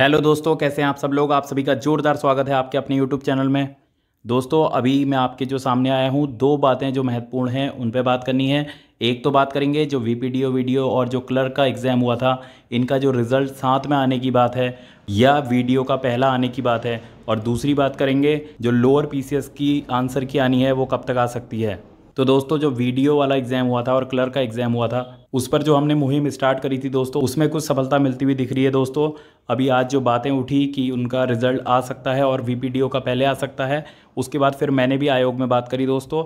hello दोस्तों कैसे हैं आप सब लोग आप सभी का जोरदार स्वागत है आपके अपने यूट्यूब चैनल में दोस्तों अभी मैं आपके जो सामने आया हूँ दो बातें जो महत्वपूर्ण हैं उन पर बात करनी है एक तो बात करेंगे जो वी पी वीडियो और जो क्लर्क का एग्ज़ाम हुआ था इनका जो रिज़ल्ट साथ में आने की बात है या वीडियो का पहला आने की बात है और दूसरी बात करेंगे जो लोअर पी की आंसर की आनी है वो कब तक आ सकती है तो दोस्तों जो वीडियो वाला एग्जाम हुआ था और क्लर्क का एग्जाम हुआ था उस पर जो हमने मुहिम स्टार्ट करी थी दोस्तों उसमें कुछ सफलता मिलती हुई दिख रही है दोस्तों अभी आज जो बातें उठी कि उनका रिजल्ट आ सकता है और वी का पहले आ सकता है उसके बाद फिर मैंने भी आयोग में बात करी दोस्तों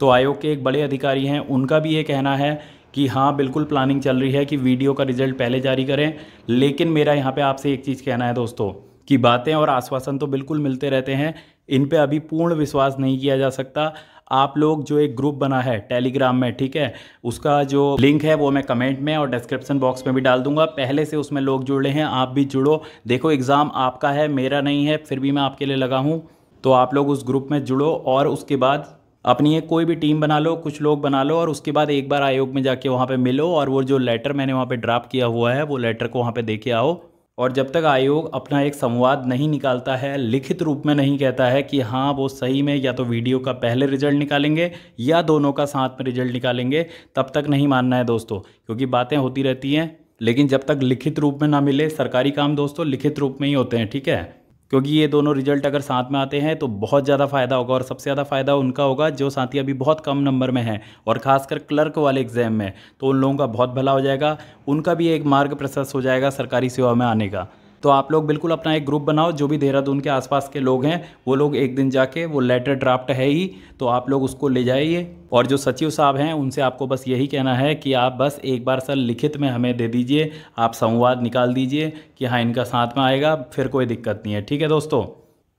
तो आयोग के एक बड़े अधिकारी हैं उनका भी ये कहना है कि हाँ बिल्कुल प्लानिंग चल रही है कि वीडियो का रिजल्ट पहले जारी करें लेकिन मेरा यहाँ पे आपसे एक चीज़ कहना है दोस्तों कि बातें और आश्वासन तो बिल्कुल मिलते रहते हैं इन पे अभी पूर्ण विश्वास नहीं किया जा सकता आप लोग जो एक ग्रुप बना है टेलीग्राम में ठीक है उसका जो लिंक है वो मैं कमेंट में और डिस्क्रिप्शन बॉक्स में भी डाल दूंगा पहले से उसमें लोग जुड़े हैं आप भी जुड़ो देखो एग्ज़ाम आपका है मेरा नहीं है फिर भी मैं आपके लिए लगा हूँ तो आप लोग उस ग्रुप में जुड़ो और उसके बाद अपनी एक कोई भी टीम बना लो कुछ लोग बना लो और उसके बाद एक बार आयोग में जाके वहाँ पे मिलो और वो जो लेटर मैंने वहाँ पे ड्राप किया हुआ है वो लेटर को वहाँ पे दे के आओ और जब तक आयोग अपना एक संवाद नहीं निकालता है लिखित रूप में नहीं कहता है कि हाँ वो सही में या तो वीडियो का पहले रिजल्ट निकालेंगे या दोनों का साथ में रिजल्ट निकालेंगे तब तक नहीं मानना है दोस्तों क्योंकि बातें होती रहती हैं लेकिन जब तक लिखित रूप में ना मिले सरकारी काम दोस्तों लिखित रूप में ही होते हैं ठीक है क्योंकि ये दोनों रिजल्ट अगर साथ में आते हैं तो बहुत ज़्यादा फ़ायदा होगा और सबसे ज़्यादा फ़ायदा उनका होगा जो साथी अभी बहुत कम नंबर में हैं और ख़ासकर क्लर्क वाले एग्ज़ाम में तो उन लोगों का बहुत भला हो जाएगा उनका भी एक मार्ग प्रशस्त हो जाएगा सरकारी सेवा में आने का तो आप लोग बिल्कुल अपना एक ग्रुप बनाओ जो भी देहरादून के आसपास के लोग हैं वो लोग एक दिन जाके वो लेटर ड्राफ्ट है ही तो आप लोग उसको ले जाइए और जो सचिव साहब हैं उनसे आपको बस यही कहना है कि आप बस एक बार सर लिखित में हमें दे दीजिए आप संवाद निकाल दीजिए कि हाँ इनका साथ में आएगा फिर कोई दिक्कत नहीं है ठीक है दोस्तों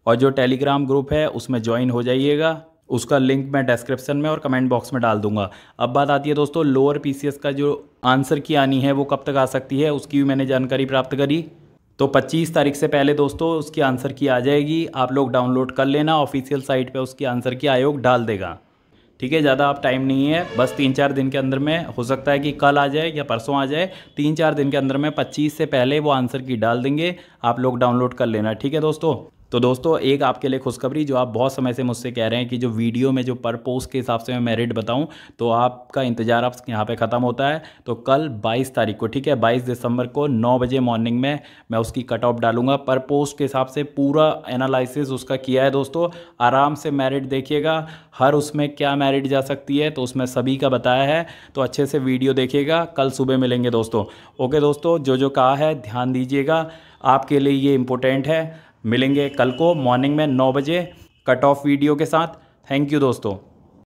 और जो टेलीग्राम ग्रुप है उसमें ज्वाइन हो जाइएगा उसका लिंक मैं डिस्क्रिप्शन में और कमेंट बॉक्स में डाल दूंगा अब बात आती है दोस्तों लोअर पीसीएस का जो आंसर की आनी है वो कब तक आ सकती है उसकी भी मैंने जानकारी प्राप्त करी तो 25 तारीख से पहले दोस्तों उसकी आंसर की आ जाएगी आप लोग डाउनलोड कर लेना ऑफिशियल साइट पे उसकी आंसर की आयोग डाल देगा ठीक है ज़्यादा आप टाइम नहीं है बस तीन चार दिन के अंदर में हो सकता है कि कल आ जाए या परसों आ जाए तीन चार दिन के अंदर में 25 से पहले वो आंसर की डाल देंगे आप लोग डाउनलोड कर लेना ठीक है दोस्तों तो दोस्तों एक आपके लिए खुशखबरी जो आप बहुत समय से मुझसे कह रहे हैं कि जो वीडियो में जो पर पोस्ट के हिसाब से मैं मेरिट बताऊं तो आपका इंतज़ार आप यहाँ पे ख़त्म होता है तो कल 22 तारीख को ठीक है 22 दिसंबर को 9 बजे मॉर्निंग में मैं उसकी कट ऑफ डालूंगा पर पोस्ट के हिसाब से पूरा एनालिसिस उसका किया है दोस्तों आराम से मेरिट देखिएगा हर उसमें क्या मेरिट जा सकती है तो उसमें सभी का बताया है तो अच्छे से वीडियो देखिएगा कल सुबह मिलेंगे दोस्तों ओके दोस्तों जो जो कहा है ध्यान दीजिएगा आपके लिए ये इम्पोर्टेंट है मिलेंगे कल को मॉर्निंग में नौ बजे कट ऑफ वीडियो के साथ थैंक यू दोस्तों